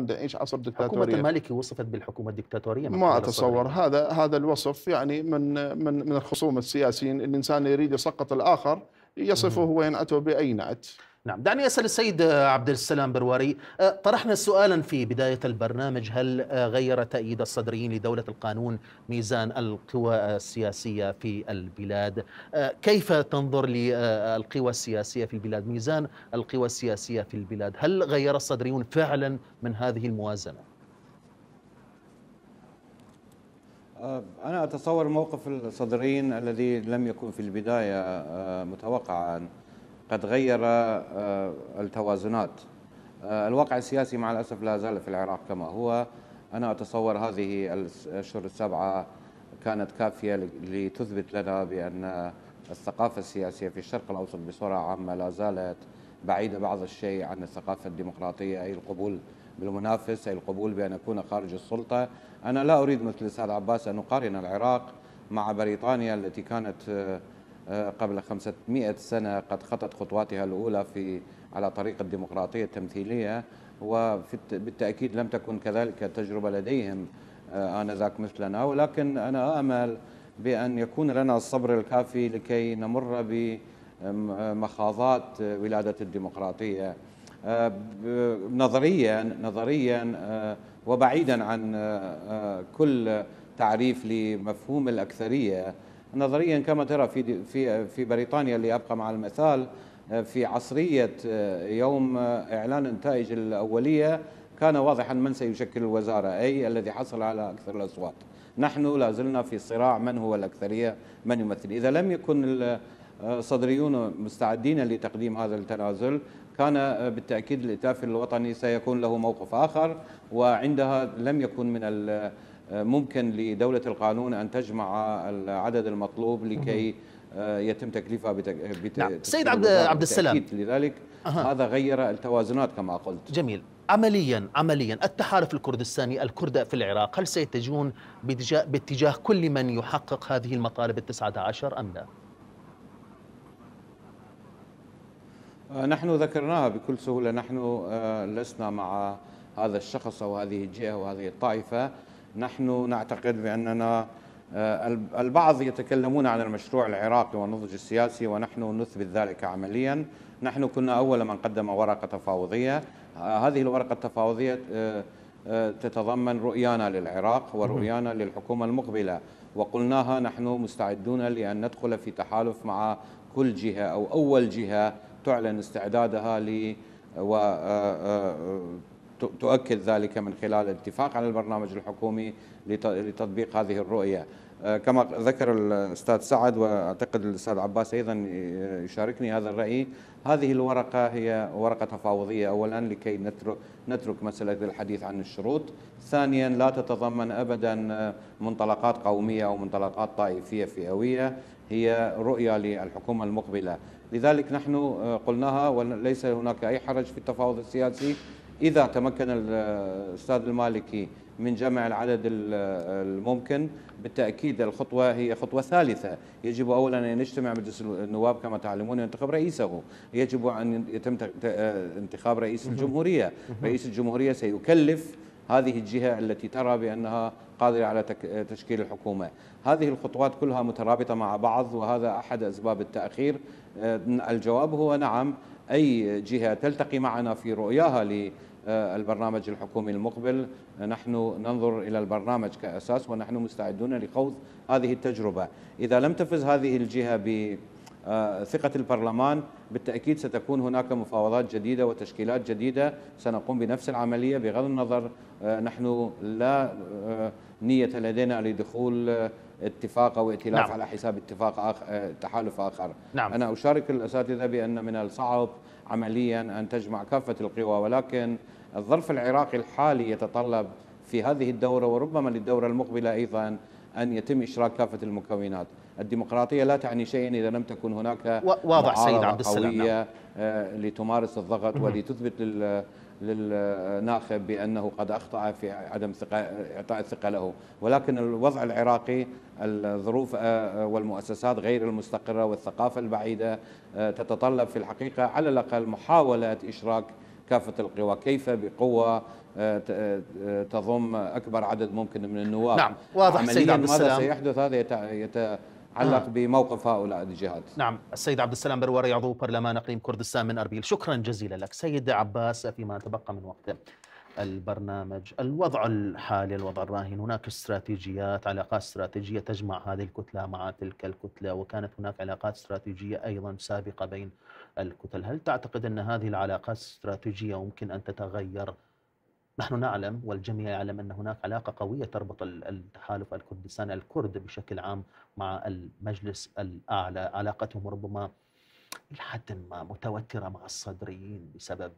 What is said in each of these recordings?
ايش عصر دكتاتورية حكومة المالكي وصفت بالحكومة الدكتاتورية ما أتصور هذا هذا الوصف يعني من من من الخصوم السياسيين الإنسان يريد يسقط الآخر يصفه اتوا بأي نعت نعم دعني أسأل السيد عبد السلام برواري آه، طرحنا سؤالا في بداية البرنامج هل آه، غير تأييد الصدريين لدولة القانون ميزان القوى السياسية في البلاد آه، كيف تنظر للقوى السياسية في البلاد ميزان القوى السياسية في البلاد هل غير الصدريون فعلا من هذه الموازنة أنا أتصور موقف الصدريين الذي لم يكن في البداية متوقعا قد غير آه، آه، التوازنات آه، الواقع السياسي مع الأسف لا زال في العراق كما هو أنا أتصور هذه الأشهر السبعة كانت كافية لتثبت لنا بأن الثقافة السياسية في الشرق الأوسط بصورة عامة لا زالت بعيدة بعض الشيء عن الثقافة الديمقراطية أي القبول بالمنافس أي القبول بأن أكون خارج السلطة أنا لا أريد مثل سعد عباس أن أقارن العراق مع بريطانيا التي كانت آه، قبل 500 سنة قد خطت خطواتها الأولى في على طريق الديمقراطية التمثيلية وبالتأكيد لم تكن كذلك تجربة لديهم آه، آنذاك مثلنا ولكن أنا أمل بأن يكون لنا الصبر الكافي لكي نمر بمخاضات ولادة الديمقراطية آه، نظريا نظريا وبعيدا عن كل تعريف لمفهوم الأكثرية نظريا كما ترى في في في بريطانيا اللي ابقى مع المثال في عصريه آه، يوم آه، اعلان النتائج الاوليه كان واضحا من سيشكل الوزاره اي الذي حصل على اكثر الاصوات نحن لا زلنا في صراع من هو الاكثريه من يمثل اذا لم يكن الصدريون آه، مستعدين لتقديم هذا التنازل كان بالتاكيد الائتلاف الوطني سيكون له موقف اخر وعندها لم يكن من ممكن لدولة القانون أن تجمع العدد المطلوب لكي آه، يتم تكليفها بتك... بت... نعم. سيد عبد عبد السلام لذلك أه. هذا غير التوازنات كما قلت جميل عمليا عمليا التحالف الكردستاني الكرد في العراق هل سيتجهون باتجاه, باتجاه كل من يحقق هذه المطالب التسعة عشر أم لا؟ آه، نحن ذكرناها بكل سهولة نحن آه، لسنا مع هذا الشخص أو هذه الجهة وهذه الطائفة نحن نعتقد بأننا آه، البعض يتكلمون عن المشروع العراقي والنضج السياسي ونحن نثبت ذلك عمليا نحن كنا أول من قدم ورقة تفاوضية آه، هذه الورقة التفاوضية آه، تتضمن رؤيانا للعراق ورؤيانا للحكومة المقبلة وقلناها نحن مستعدون لأن ندخل في تحالف مع كل جهة أو أول جهة تعلن استعدادها ل و تؤكد ذلك من خلال الاتفاق على البرنامج الحكومي لتطبيق هذه الرؤية آه، كما ذكر الأستاذ سعد وأعتقد الأستاذ عباس أيضا آه، يشاركني هذا الرأي هذه الورقة هي ورقة تفاوضية أولا لكي نترك, نترك مسألة الحديث عن الشروط ثانيا لا تتضمن أبدا آه، منطلقات قومية أو منطلقات طائفية فئوية هي رؤية للحكومة المقبلة لذلك نحن قلناها وليس هناك أي حرج في التفاوض السياسي إذا تمكن الأستاذ المالكي من جمع العدد الممكن بالتأكيد الخطوة هي خطوة ثالثة يجب أولا أن يجتمع مجلس النواب كما تعلمون ينتخب رئيسه يجب أن يتم انتخاب رئيس الجمهورية رئيس الجمهورية سيكلف هذه الجهة التي ترى بأنها قادرة على تشكيل الحكومة هذه الخطوات كلها مترابطة مع بعض وهذا أحد أسباب التأخير آه، الجواب هو نعم أي جهة تلتقي معنا في رؤياها للبرنامج الحكومي المقبل نحن ننظر إلى البرنامج كأساس ونحن مستعدون لخوض هذه التجربة إذا لم تفز هذه الجهة بثقة البرلمان بالتأكيد ستكون هناك مفاوضات جديدة وتشكيلات جديدة سنقوم بنفس العملية بغض النظر نحن لا آه، نية لدينا لدخول آه، اتفاق أو ائتلاف نعم. على حساب اتفاق آخر آه، تحالف آخر نعم. أنا أشارك الأساتذة بأن من الصعب عمليا أن تجمع كافة القوى ولكن الظرف العراقي الحالي يتطلب في هذه الدورة وربما للدورة المقبلة أيضا أن يتم إشراك كافة المكونات الديمقراطية لا تعني شيئا إذا لم تكن هناك واضح سيد عبد السلام نعم. قوية نعم. لتمارس الضغط ولتثبت لل للناخب بانه قد اخطا في عدم ثقة اعطاء الثقه له، ولكن الوضع العراقي الظروف آه، آه، والمؤسسات غير المستقره والثقافه البعيده آه، تتطلب في الحقيقه على الاقل محاوله اشراك كافه القوى، كيف بقوه تضم اكبر عدد ممكن من النواب نعم واضح عمليا ماذا سيحدث هذا يت... يت... نعم. علق آه. بموقف هؤلاء الجهات نعم السيد عبد السلام برواري عضو برلمان اقليم كردستان من اربيل شكرا جزيلا لك سيد عباس فيما تبقى من وقت البرنامج الوضع الحالي الوضع الراهن هناك استراتيجيات علاقات استراتيجية تجمع هذه الكتلة مع تلك الكتلة وكانت هناك علاقات استراتيجية أيضا سابقة بين الكتل هل تعتقد أن هذه العلاقات الاستراتيجية ممكن أن تتغير نحن نعلم والجميع يعلم أن هناك علاقة قوية تربط التحالف الكردستاني الكرد بشكل عام مع المجلس الأعلى علاقتهم ربما إلى حد ما متوترة مع الصدريين بسبب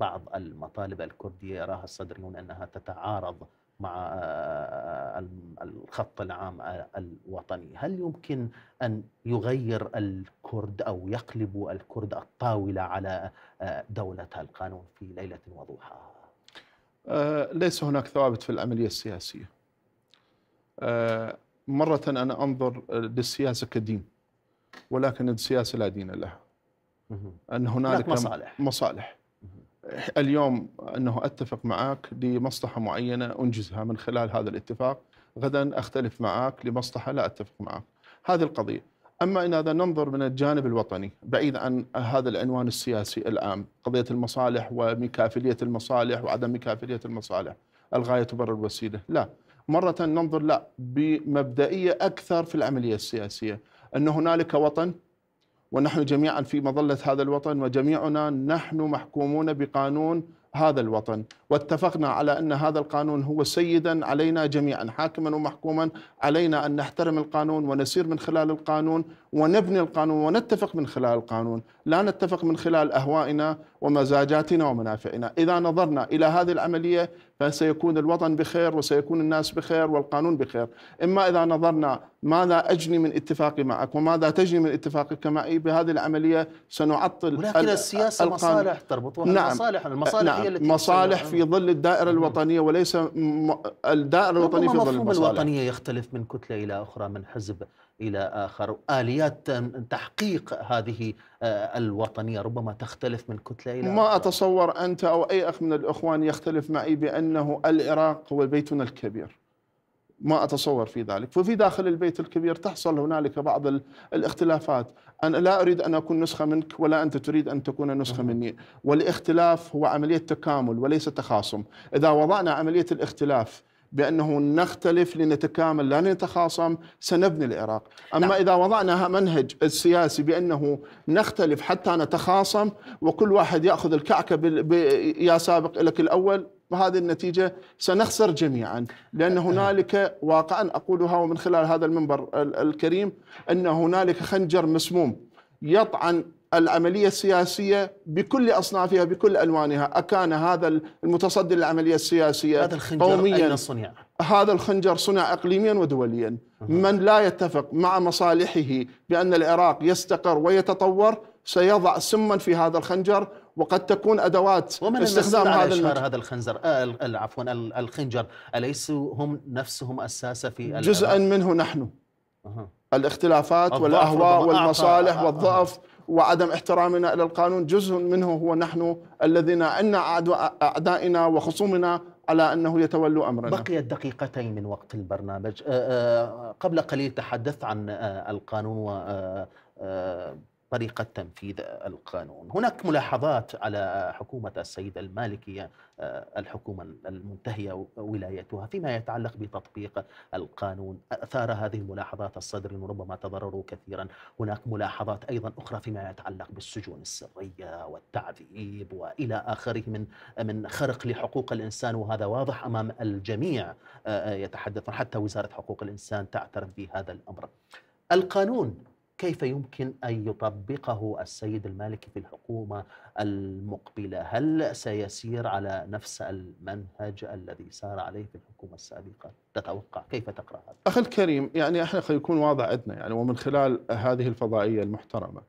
بعض المطالب الكردية يراها الصدريون أنها تتعارض مع آه، الخط العام آه، الوطني هل يمكن أن يغير الكرد أو يقلب الكرد الطاولة على آه، دولة القانون في ليلة وضحاها؟ آه، ليس هناك ثوابت في العملية السياسية آه، مرة أنا أنظر للسياسة كدين ولكن السياسة لا دين لها أن هناك مصالح مصالح اليوم أنه أتفق معك لمصلحة معينة أنجزها من خلال هذا الاتفاق غدا أختلف معك لمصلحة لا أتفق معك هذه القضية أما إن إذا ننظر من الجانب الوطني بعيد عن هذا العنوان السياسي العام قضية المصالح ومكافلية المصالح وعدم مكافلية المصالح الغاية تبرر الوسيلة لا مرة ننظر لا بمبدئية أكثر في العملية السياسية أن هنالك وطن ونحن جميعا في مظلة هذا الوطن وجميعنا نحن محكومون بقانون هذا الوطن واتفقنا على أن هذا القانون هو سيدا علينا جميعا حاكما ومحكوما علينا أن نحترم القانون ونسير من خلال القانون ونبني القانون ونتفق من خلال القانون لا نتفق من خلال أهوائنا ومزاجاتنا ومنافعنا إذا نظرنا إلى هذه العملية فسيكون الوطن بخير وسيكون الناس بخير والقانون بخير إما إذا نظرنا ماذا أجني من اتفاقي معك وماذا تجني من اتفاقك معي بهذه العملية سنعطل ولكن السياسة القانون. مصالح تربطها نعم. المصالح نعم. المصالح نعم. هي التي مصالح في ظل الدائرة نعم. الوطنية وليس الدائرة الوطنية في ظل المصالح الوطنية يختلف من كتلة إلى أخرى من حزب الى اخر اليات تحقيق هذه آه، الوطنيه ربما تختلف من كتله الى ما اتصور انت او اي اخ من الاخوان يختلف معي بانه العراق هو بيتنا الكبير ما اتصور في ذلك، وفي داخل البيت الكبير تحصل هنالك بعض الاختلافات، انا لا اريد ان اكون نسخه منك ولا انت تريد ان تكون نسخه مني، والاختلاف هو عمليه تكامل وليس تخاصم، اذا وضعنا عمليه الاختلاف بأنه نختلف لنتكامل لا نتخاصم سنبني العراق أما نعم. إذا وضعنا منهج السياسي بأنه نختلف حتى نتخاصم وكل واحد يأخذ الكعكة يا سابق لك الأول وهذه النتيجة سنخسر جميعا لأن أه. هنالك واقعا أقولها ومن خلال هذا المنبر الكريم أن هنالك خنجر مسموم يطعن العملية السياسية بكل أصنافها بكل ألوانها أكان هذا المتصدي للعملية السياسية هذا الخنجر قوميا أين صنع؟ هذا الخنجر صنع إقليميا ودوليا من لا يتفق مع مصالحه بأن العراق يستقر ويتطور سيضع سما في هذا الخنجر وقد تكون ادوات ومن استخدام هذا على هذا الخنزر آه عفوا الخنجر اليسوا هم نفسهم اساسا في جزءا منه نحن أه. الاختلافات والاهواء آه. والمصالح والضعف وعدم احترامنا الى القانون جزء منه هو نحن الذين ان اعدائنا وخصومنا على انه يتولوا امرنا. بقيت دقيقتين من وقت البرنامج، أه، أه، قبل قليل تحدثت عن أه، القانون و طريقة تنفيذ القانون هناك ملاحظات على حكومة السيد المالكي آه، الحكومة المنتهية ولايتها فيما يتعلق بتطبيق القانون أثار هذه الملاحظات الصدر ربما تضرروا كثيرا هناك ملاحظات أيضا أخرى فيما يتعلق بالسجون السرية والتعذيب وإلى آخره من من خرق لحقوق الإنسان وهذا واضح أمام الجميع آه، يتحدثون حتى وزارة حقوق الإنسان تعترف بهذا الأمر القانون كيف يمكن أن يطبقه السيد المالكي في الحكومة المقبلة هل سيسير على نفس المنهج الذي سار عليه في الحكومة السابقة تتوقع كيف تقرأ هذا؟ أخي الكريم يعني إحنا يكون واضح عندنا يعني ومن خلال هذه الفضائية المحترمة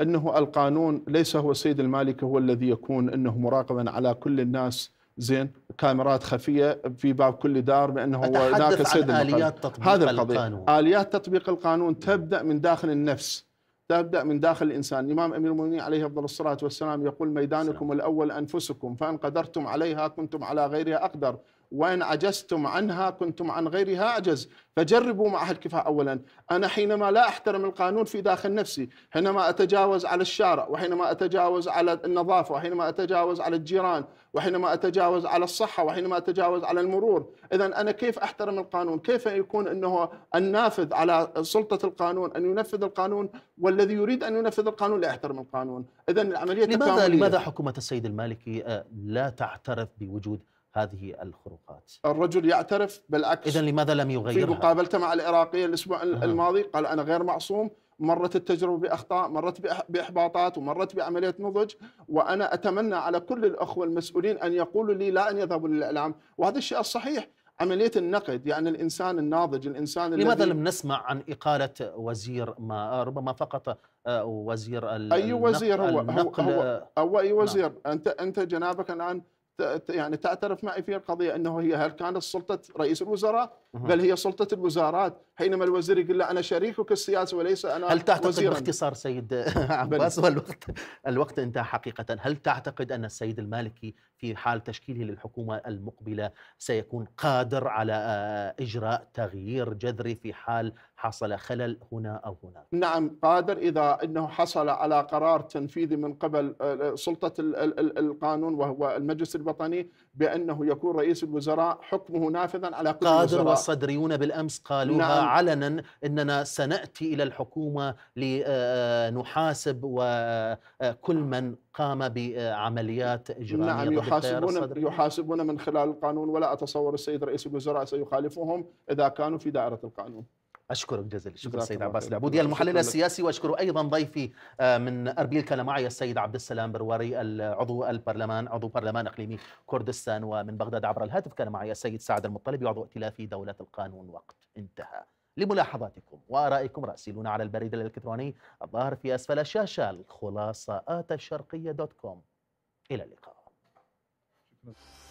أنه القانون ليس هو السيد المالكي هو الذي يكون أنه مراقبا على كل الناس زين كاميرات خفيه في باب كل دار بانه هو هناك سد اليات تطبيق هذا القضية. القانون اليات تطبيق القانون تبدا من داخل النفس تبدا من داخل الانسان الامام امير المؤمنين عليه افضل الصلاه والسلام يقول ميدانكم الاول انفسكم فان قدرتم عليها كنتم على غيرها اقدر وإن عجزتم عنها كنتم عن غيرها أعجز فجربوا مع أهل الكفاح أولا أنا حينما لا أحترم القانون في داخل نفسي حينما أتجاوز على الشارع وحينما أتجاوز على النظافة وحينما أتجاوز على الجيران وحينما أتجاوز على الصحة وحينما أتجاوز على المرور إذا أنا كيف أحترم القانون كيف يكون أنه النافذ على سلطة القانون أن ينفذ القانون والذي يريد أن ينفذ القانون لا يحترم القانون إذا العملية لماذا, لماذا حكومة السيد المالكي آه، لا تعترف بوجود هذه الخروقات الرجل يعترف بالعكس إذا لماذا لم يغيرها؟ في مقابلته مع العراقية الأسبوع الماضي قال أنا غير معصوم مرت التجربة بأخطاء مرت بإحباطات ومرت بعملية نضج وأنا أتمنى على كل الأخوة المسؤولين أن يقولوا لي لا أن يذهبوا للإعلام وهذا الشيء الصحيح عملية النقد يعني الإنسان الناضج الإنسان لماذا لم نسمع عن إقالة وزير ما ربما فقط آه، وزير أي وزير هو, هو, هو, هو آه، أي نعم. وزير نعم. أنت أنت جنابك الآن يعني تعترف معي في القضيه انه هي هل كانت سلطه رئيس الوزراء بل هي سلطه الوزارات حينما الوزير يقول له انا شريكك السياسي وليس انا هل تعتقد وزيراً. باختصار سيد عباس والوقت الوقت انتهى حقيقه هل تعتقد ان السيد المالكي في حال تشكيله للحكومه المقبله سيكون قادر على آه، اجراء تغيير جذري في حال حصل خلل هنا او هناك نعم قادر اذا انه حصل على قرار تنفيذي من قبل آه، آه، سلطه القانون وهو المجلس الوطني بأنه يكون رئيس الوزراء حكمه نافذا على كل قادر الوزراء والصدريون بالأمس قالوها نعم. علنا أننا سنأتي إلى الحكومة لنحاسب آه، وكل نعم. من قام بعمليات إجرامية نعم يحاسبون, يحاسبون من خلال القانون ولا أتصور السيد رئيس الوزراء سيخالفهم إذا كانوا في دائرة القانون اشكرك جزيل الشكر السيد عباس العبودي المحلل السياسي واشكر ايضا ضيفي آه، من اربيل كان معي السيد عبد السلام برواري عضو البرلمان عضو برلمان اقليمي كردستان ومن بغداد عبر الهاتف كان معي السيد سعد المطلبي عضو ائتلاف دوله القانون وقت انتهى لملاحظاتكم وارائكم راسلونا على البريد الالكتروني الظاهر في اسفل الشاشه الخلاصه الشرقيه دوت كوم الى اللقاء Thank you.